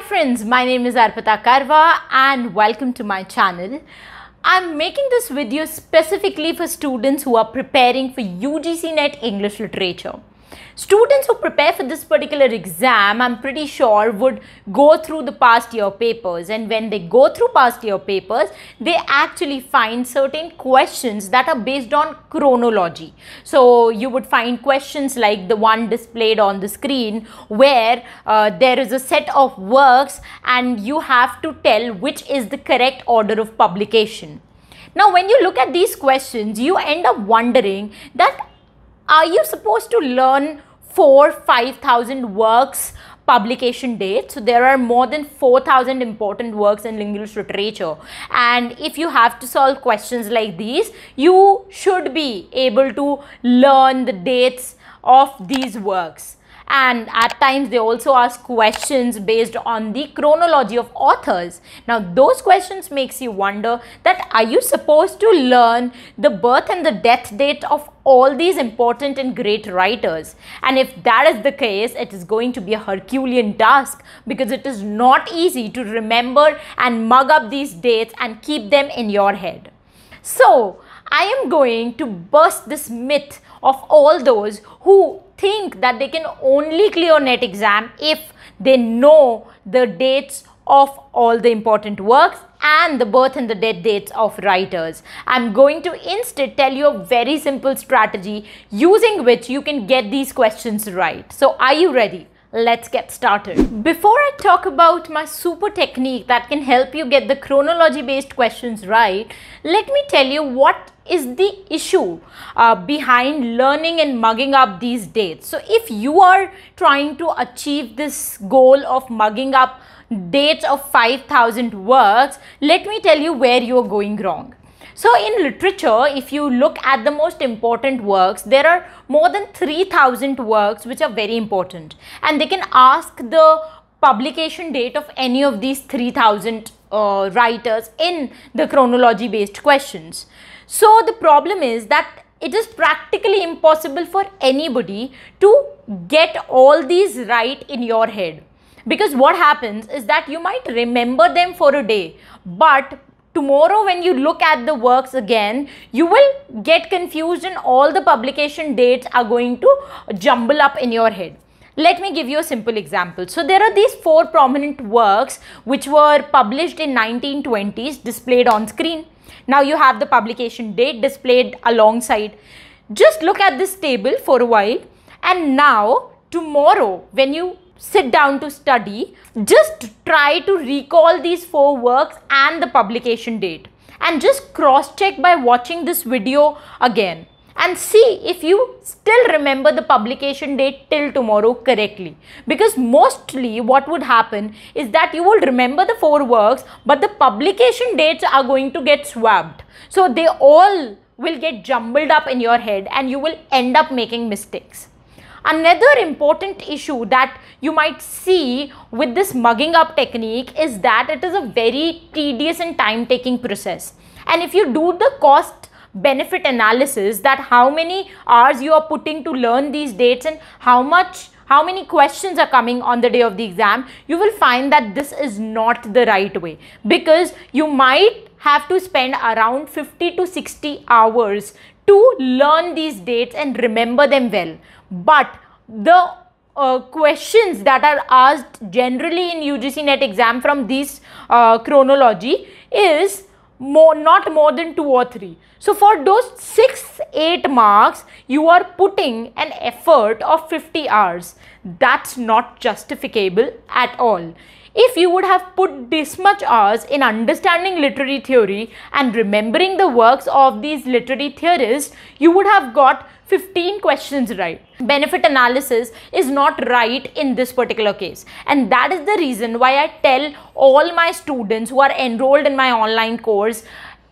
Hi friends, my name is Arpita Karwa and welcome to my channel. I'm making this video specifically for students who are preparing for UGC NET English Literature. Students who prepare for this particular exam, I'm pretty sure would go through the past year papers and when they go through past year papers, they actually find certain questions that are based on chronology. So you would find questions like the one displayed on the screen where uh, there is a set of works and you have to tell which is the correct order of publication. Now, when you look at these questions, you end up wondering that are you supposed to learn four, 5,000 works publication date. So there are more than 4,000 important works in English literature. And if you have to solve questions like these, you should be able to learn the dates of these works and at times they also ask questions based on the chronology of authors. Now those questions makes you wonder that are you supposed to learn the birth and the death date of all these important and great writers. And if that is the case, it is going to be a Herculean task because it is not easy to remember and mug up these dates and keep them in your head. So, I am going to bust this myth of all those who think that they can only clear NET exam if they know the dates of all the important works and the birth and the death dates of writers. I'm going to instead tell you a very simple strategy using which you can get these questions right. So are you ready? Let's get started. Before I talk about my super technique that can help you get the chronology based questions right, let me tell you what is the issue uh, behind learning and mugging up these dates. So if you are trying to achieve this goal of mugging up dates of 5000 words, let me tell you where you are going wrong. So in literature, if you look at the most important works, there are more than 3000 works which are very important and they can ask the publication date of any of these 3000 uh, writers in the chronology based questions. So the problem is that it is practically impossible for anybody to get all these right in your head. Because what happens is that you might remember them for a day, but tomorrow when you look at the works again, you will get confused and all the publication dates are going to jumble up in your head. Let me give you a simple example. So there are these four prominent works which were published in 1920s displayed on screen. Now you have the publication date displayed alongside. Just look at this table for a while and now tomorrow when you sit down to study, just try to recall these four works and the publication date and just cross check by watching this video again and see if you still remember the publication date till tomorrow correctly. Because mostly what would happen is that you will remember the four works, but the publication dates are going to get swabbed. So they all will get jumbled up in your head and you will end up making mistakes. Another important issue that you might see with this mugging up technique is that it is a very tedious and time taking process. And if you do the cost benefit analysis that how many hours you are putting to learn these dates and how much how many questions are coming on the day of the exam, you will find that this is not the right way because you might have to spend around 50 to 60 hours to learn these dates and remember them well. But the uh, questions that are asked generally in UGC NET exam from this uh, chronology is more not more than 2 or 3 so for those 6 8 marks you are putting an effort of 50 hours that's not justifiable at all if you would have put this much hours in understanding literary theory and remembering the works of these literary theorists you would have got 15 questions right. Benefit analysis is not right in this particular case. And that is the reason why I tell all my students who are enrolled in my online course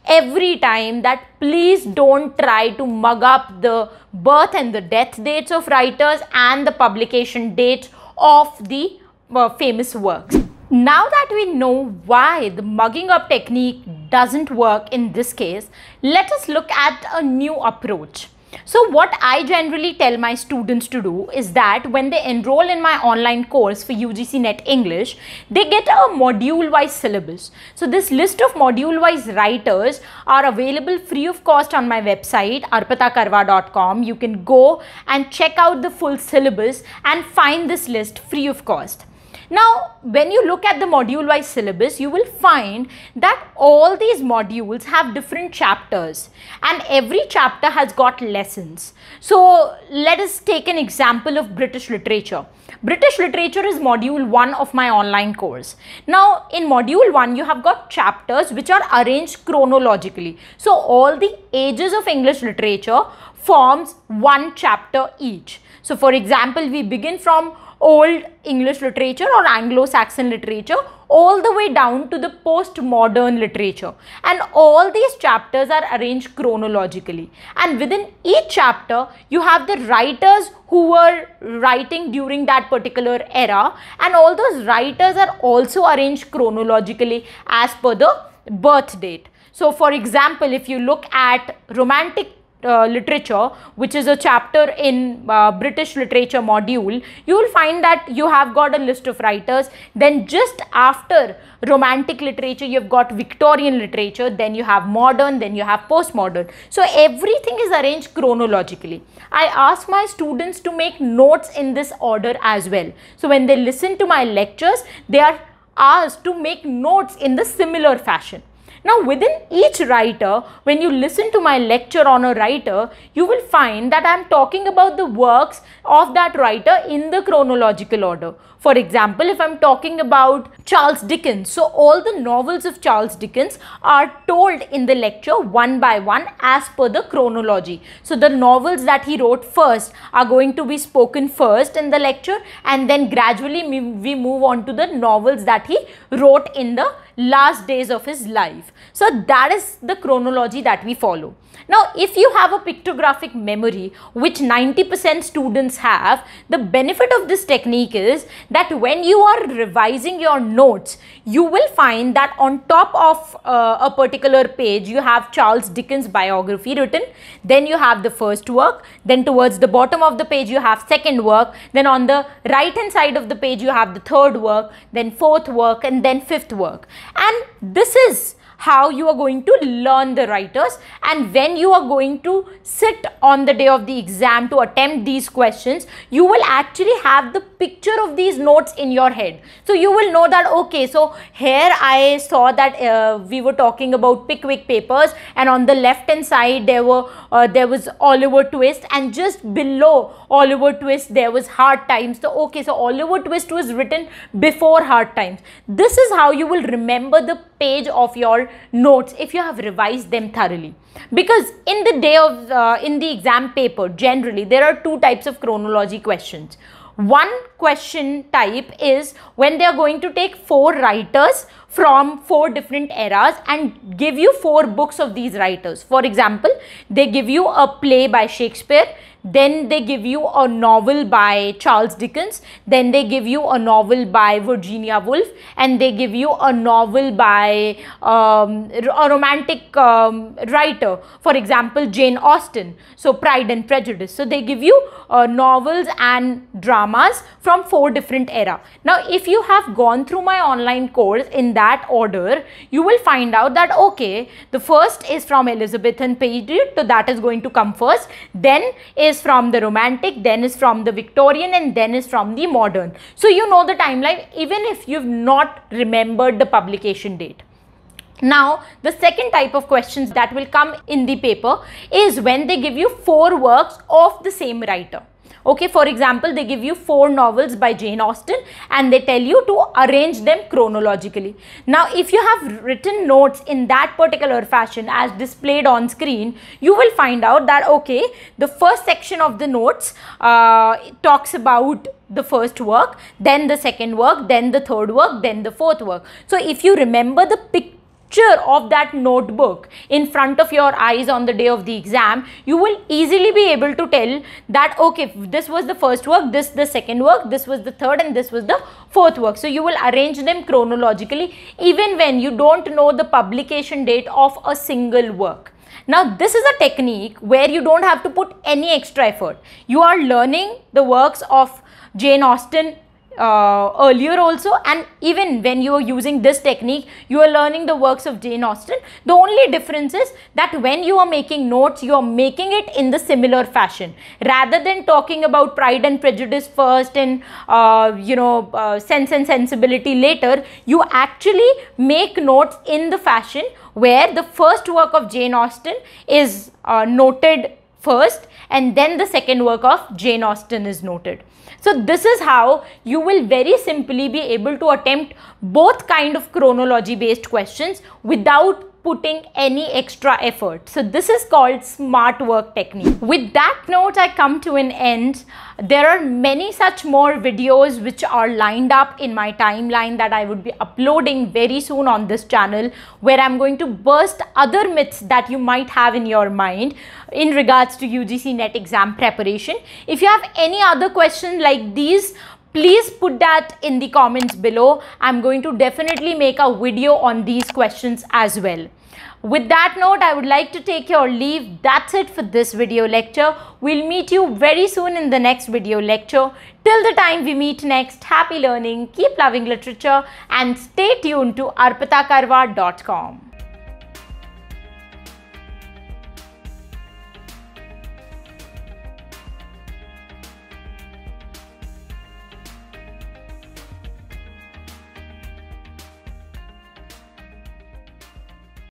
every time that please don't try to mug up the birth and the death dates of writers and the publication date of the uh, famous works. Now that we know why the mugging up technique doesn't work in this case, let us look at a new approach. So what I generally tell my students to do is that when they enroll in my online course for UGC Net English, they get a module-wise syllabus. So this list of module-wise writers are available free of cost on my website arpatakarwa.com. You can go and check out the full syllabus and find this list free of cost. Now, when you look at the module wise syllabus, you will find that all these modules have different chapters and every chapter has got lessons. So, let us take an example of British literature. British literature is module 1 of my online course. Now, in module 1, you have got chapters which are arranged chronologically. So, all the ages of English literature forms one chapter each. So, for example, we begin from Old English literature or Anglo-Saxon literature all the way down to the post-modern literature. And all these chapters are arranged chronologically. And within each chapter, you have the writers who were writing during that particular era. And all those writers are also arranged chronologically as per the birth date. So for example, if you look at romantic uh, literature which is a chapter in uh, British literature module you will find that you have got a list of writers then just after romantic literature you've got Victorian literature then you have modern then you have postmodern so everything is arranged chronologically I ask my students to make notes in this order as well so when they listen to my lectures they are asked to make notes in the similar fashion now within each writer, when you listen to my lecture on a writer, you will find that I am talking about the works of that writer in the chronological order. For example, if I'm talking about Charles Dickens, so all the novels of Charles Dickens are told in the lecture one by one as per the chronology. So the novels that he wrote first are going to be spoken first in the lecture and then gradually we move on to the novels that he wrote in the last days of his life. So that is the chronology that we follow. Now if you have a pictographic memory which 90% students have, the benefit of this technique is that when you are revising your notes, you will find that on top of uh, a particular page, you have Charles Dickens biography written, then you have the first work, then towards the bottom of the page, you have second work, then on the right hand side of the page, you have the third work, then fourth work, and then fifth work. And this is how you are going to learn the writers and when you are going to sit on the day of the exam to attempt these questions, you will actually have the picture of these notes in your head. So you will know that, okay, so here I saw that uh, we were talking about Pickwick papers and on the left hand side there were uh, there was Oliver Twist and just below Oliver Twist there was Hard Times. So okay, so Oliver Twist was written before Hard Times. This is how you will remember the page of your notes if you have revised them thoroughly because in the day of uh, in the exam paper generally there are two types of chronology questions one question type is when they are going to take four writers from four different eras and give you four books of these writers. For example, they give you a play by Shakespeare, then they give you a novel by Charles Dickens, then they give you a novel by Virginia Woolf, and they give you a novel by um, a romantic um, writer, for example, Jane Austen, so Pride and Prejudice. So they give you uh, novels and dramas from four different era. Now, if you have gone through my online course in that order, you will find out that okay, the first is from Elizabethan period, so that is going to come first, then is from the Romantic, then is from the Victorian and then is from the Modern. So you know the timeline even if you've not remembered the publication date. Now, the second type of questions that will come in the paper is when they give you four works of the same writer. Okay, for example, they give you four novels by Jane Austen and they tell you to arrange them chronologically. Now, if you have written notes in that particular fashion as displayed on screen, you will find out that, okay, the first section of the notes uh, talks about the first work, then the second work, then the third work, then the fourth work. So, if you remember the picture picture of that notebook in front of your eyes on the day of the exam you will easily be able to tell that okay this was the first work this the second work this was the third and this was the fourth work so you will arrange them chronologically even when you don't know the publication date of a single work now this is a technique where you don't have to put any extra effort you are learning the works of Jane Austen uh, earlier also and even when you are using this technique you are learning the works of Jane Austen the only difference is that when you are making notes you are making it in the similar fashion rather than talking about pride and prejudice first and uh, you know uh, sense and sensibility later you actually make notes in the fashion where the first work of Jane Austen is uh, noted first and then the second work of Jane Austen is noted so this is how you will very simply be able to attempt both kind of chronology based questions without putting any extra effort. So this is called smart work technique. With that note, I come to an end. There are many such more videos which are lined up in my timeline that I would be uploading very soon on this channel where I'm going to burst other myths that you might have in your mind in regards to UGC NET exam preparation. If you have any other question like these, please put that in the comments below. I'm going to definitely make a video on these questions as well. With that note, I would like to take your leave. That's it for this video lecture. We'll meet you very soon in the next video lecture. Till the time we meet next, happy learning, keep loving literature and stay tuned to arpitakarwa.com.